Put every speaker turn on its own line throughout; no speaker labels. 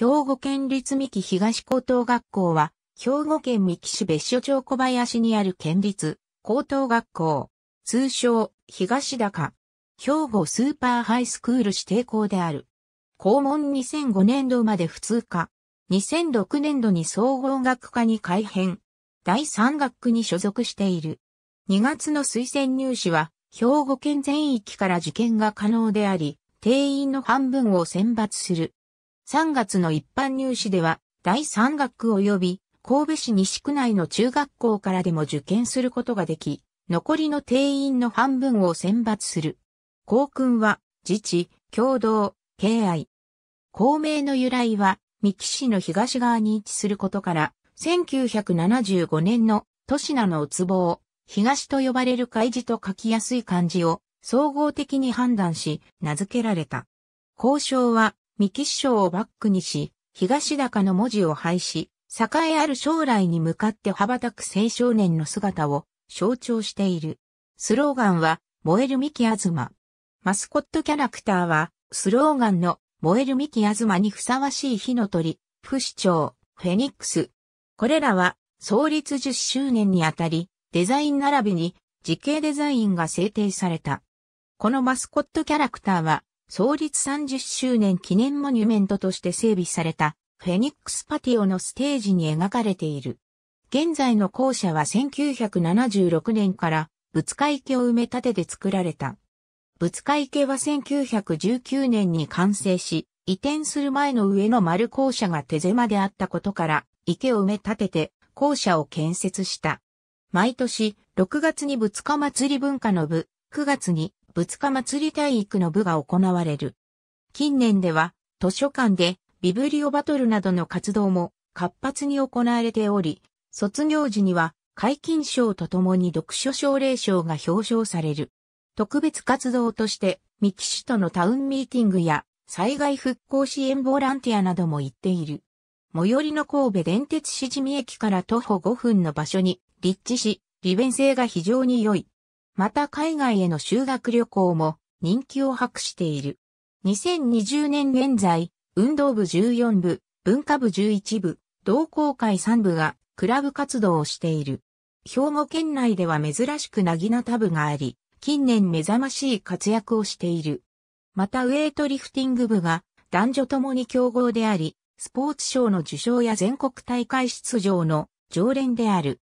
兵庫県立三木東高等学校は、兵庫県三木市別所町小林にある県立高等学校、通称東高、兵庫スーパーハイスクール指定校である。校門2005年度まで普通科、2006年度に総合学科に改編、第3学区に所属している。2月の推薦入試は、兵庫県全域から受験が可能であり、定員の半分を選抜する。3月の一般入試では、第3学区及び、神戸市西区内の中学校からでも受験することができ、残りの定員の半分を選抜する。校訓は、自治、共同、敬愛。校名の由来は、三木市の東側に位置することから、1975年の都市名のうつぼを、東と呼ばれる開示と書きやすい漢字を、総合的に判断し、名付けられた。交渉は、三木師匠をバックにし、東高の文字を廃し、栄えある将来に向かって羽ばたく青少年の姿を象徴している。スローガンは、燃える三木あずま。マスコットキャラクターは、スローガンの燃える三木あずまにふさわしい火の鳥、不死鳥、フェニックス。これらは、創立10周年にあたり、デザイン並びに、時系デザインが制定された。このマスコットキャラクターは、創立30周年記念モニュメントとして整備されたフェニックスパティオのステージに描かれている。現在の校舎は1976年から仏会池を埋め立てて作られた。仏会池は1919年に完成し、移転する前の上の丸校舎が手狭であったことから、池を埋め立てて校舎を建設した。毎年6月に仏家祭り文化の部、9月に仏日祭り体育の部が行われる。近年では、図書館でビブリオバトルなどの活動も活発に行われており、卒業時には解禁賞とともに読書奨励賞が表彰される。特別活動として、三木市とのタウンミーティングや災害復興支援ボランティアなども行っている。最寄りの神戸電鉄しじみ駅から徒歩5分の場所に立地し、利便性が非常に良い。また海外への修学旅行も人気を博している。2020年現在、運動部14部、文化部11部、同好会3部がクラブ活動をしている。兵庫県内では珍しくなぎなた部があり、近年目覚ましい活躍をしている。またウェイトリフティング部が男女ともに強豪であり、スポーツ賞の受賞や全国大会出場の常連である。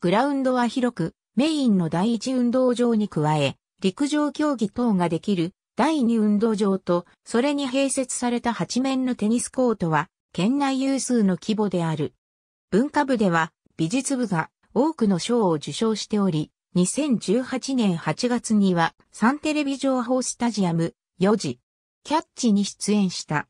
グラウンドは広く、メインの第一運動場に加え、陸上競技等ができる第二運動場と、それに併設された8面のテニスコートは、県内有数の規模である。文化部では、美術部が多くの賞を受賞しており、2018年8月には、サンテレビ情報スタジアム、4時、キャッチに出演した。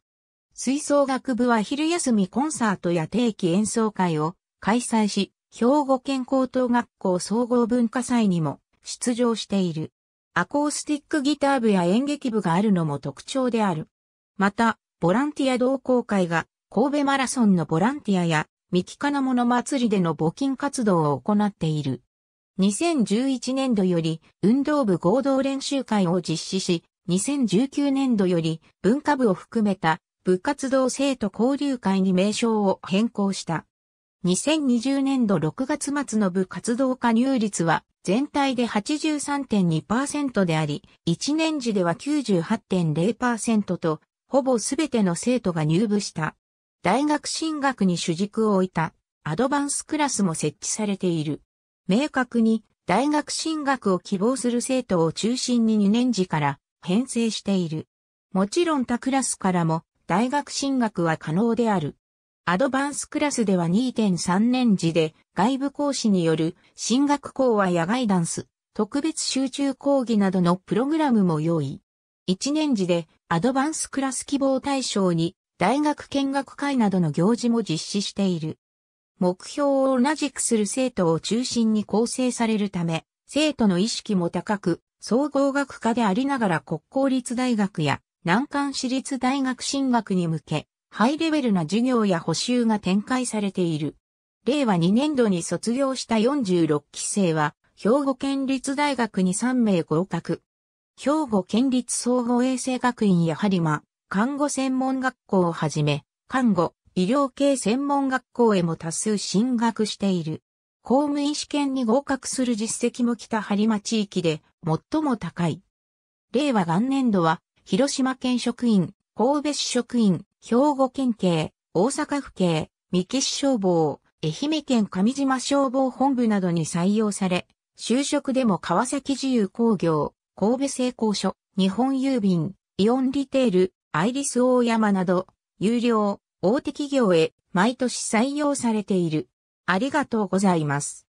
吹奏楽部は昼休みコンサートや定期演奏会を開催し、兵庫県高等学校総合文化祭にも出場している。アコースティックギター部や演劇部があるのも特徴である。また、ボランティア同好会が神戸マラソンのボランティアや三木金物祭りでの募金活動を行っている。2011年度より運動部合同練習会を実施し、2019年度より文化部を含めた部活動生徒交流会に名称を変更した。2020年度6月末の部活動加入率は全体で83.2%であり、1年時では98.0%と、ほぼすべての生徒が入部した。大学進学に主軸を置いたアドバンスクラスも設置されている。明確に大学進学を希望する生徒を中心に2年時から編成している。もちろん他クラスからも大学進学は可能である。アドバンスクラスでは2.3年次で外部講師による進学校は野外ダンス、特別集中講義などのプログラムも用意。1年次でアドバンスクラス希望対象に大学見学会などの行事も実施している。目標を同じくする生徒を中心に構成されるため、生徒の意識も高く、総合学科でありながら国公立大学や難関私立大学進学に向け、ハイレベルな授業や補修が展開されている。令和2年度に卒業した46期生は、兵庫県立大学に3名合格。兵庫県立総合衛生学院や播磨、看護専門学校をはじめ、看護、医療系専門学校へも多数進学している。公務員試験に合格する実績も北播磨地域で最も高い。令和元年度は、広島県職員、神戸市職員、兵庫県警、大阪府警、三木市消防、愛媛県上島消防本部などに採用され、就職でも川崎自由工業、神戸製鋼所、日本郵便、イオンリテール、アイリス大山など、有料、大手企業へ毎年採用されている。ありがとうございます。